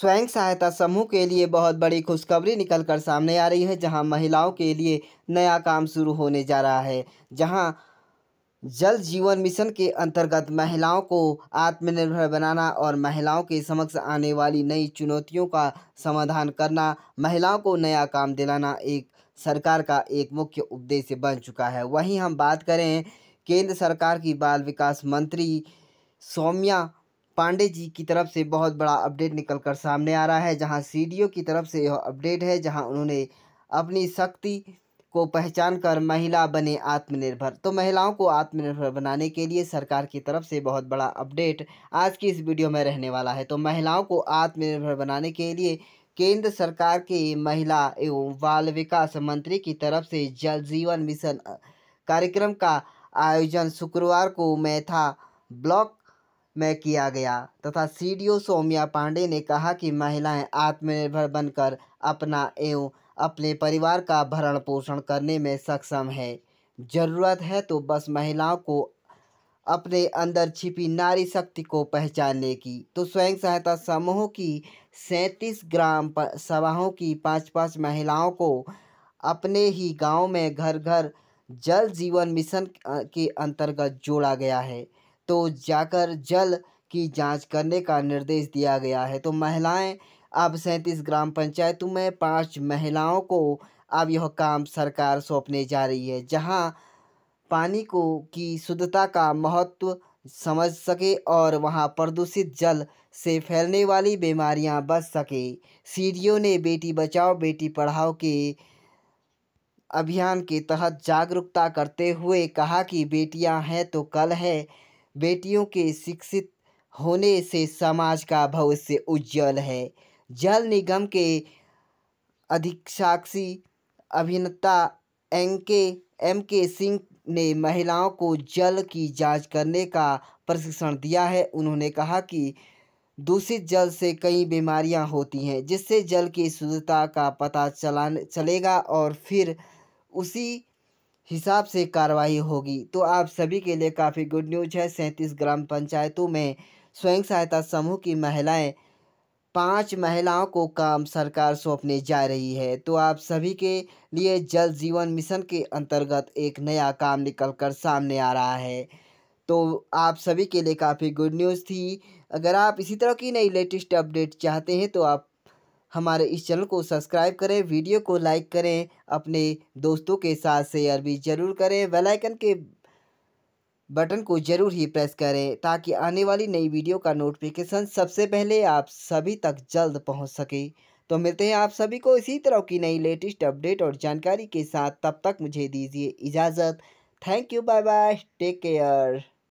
स्वयं सहायता समूह के लिए बहुत बड़ी खुशखबरी निकलकर सामने आ रही है जहां महिलाओं के लिए नया काम शुरू होने जा रहा है जहां जल जीवन मिशन के अंतर्गत महिलाओं को आत्मनिर्भर बनाना और महिलाओं के समक्ष आने वाली नई चुनौतियों का समाधान करना महिलाओं को नया काम दिलाना एक सरकार का एक मुख्य उद्देश्य बन चुका है वहीं हम बात करें केंद्र सरकार की बाल विकास मंत्री सौम्या पांडे जी की तरफ से बहुत बड़ा अपडेट निकल कर सामने आ रहा है जहां सीडीओ की तरफ से यह अपडेट है जहां उन्होंने अपनी शक्ति को पहचान कर महिला बने आत्मनिर्भर तो महिलाओं को आत्मनिर्भर बनाने के लिए सरकार की तरफ से बहुत बड़ा अपडेट आज की इस वीडियो में रहने वाला है तो महिलाओं को आत्मनिर्भर बनाने के लिए केंद्र सरकार के महिला एवं बाल विकास मंत्री की तरफ से जल जीवन मिशन कार्यक्रम का आयोजन शुक्रवार को मैथा ब्लॉक में किया गया तथा सीडीओ सोमिया पांडे ने कहा कि महिलाएं आत्मनिर्भर बनकर अपना एवं अपने परिवार का भरण पोषण करने में सक्षम है जरूरत है तो बस महिलाओं को अपने अंदर छिपी नारी शक्ति को पहचानने की तो स्वयं सहायता समूहों की सैंतीस ग्राम सभाओं की पाँच पाँच महिलाओं को अपने ही गांव में घर घर जल जीवन मिशन के अंतर्गत जोड़ा गया है तो जाकर जल की जांच करने का निर्देश दिया गया है तो महिलाएं अब सैंतीस ग्राम पंचायतों में पांच महिलाओं को अब यह काम सरकार सौंपने जा रही है जहां पानी को की शुद्धता का महत्व समझ सके और वहां प्रदूषित जल से फैलने वाली बीमारियां बच सके सी ने बेटी बचाओ बेटी पढ़ाओ के अभियान के तहत जागरूकता करते हुए कहा कि बेटियां हैं तो कल है बेटियों के शिक्षित होने से समाज का भविष्य उज्जवल है जल निगम के अधीक्षाक्षी अभिनेता एम के एम के सिंह ने महिलाओं को जल की जांच करने का प्रशिक्षण दिया है उन्होंने कहा कि दूषित जल से कई बीमारियां होती हैं जिससे जल की शुद्धता का पता चला चलेगा और फिर उसी हिसाब से कार्रवाई होगी तो आप सभी के लिए काफ़ी गुड न्यूज है सैंतीस ग्राम पंचायतों में स्वयं सहायता समूह की महिलाएं पांच महिलाओं को काम सरकार सौंपने जा रही है तो आप सभी के लिए जल जीवन मिशन के अंतर्गत एक नया काम निकल कर सामने आ रहा है तो आप सभी के लिए काफ़ी गुड न्यूज़ थी अगर आप इसी तरह की नई लेटेस्ट अपडेट चाहते हैं तो आप हमारे इस चैनल को सब्सक्राइब करें वीडियो को लाइक करें अपने दोस्तों के साथ शेयर भी ज़रूर करें वेलाइकन के बटन को ज़रूर ही प्रेस करें ताकि आने वाली नई वीडियो का नोटिफिकेशन सबसे पहले आप सभी तक जल्द पहुंच सके तो मिलते हैं आप सभी को इसी तरह की नई लेटेस्ट अपडेट और जानकारी के साथ तब तक मुझे दीजिए इजाज़त thank you bye bye take care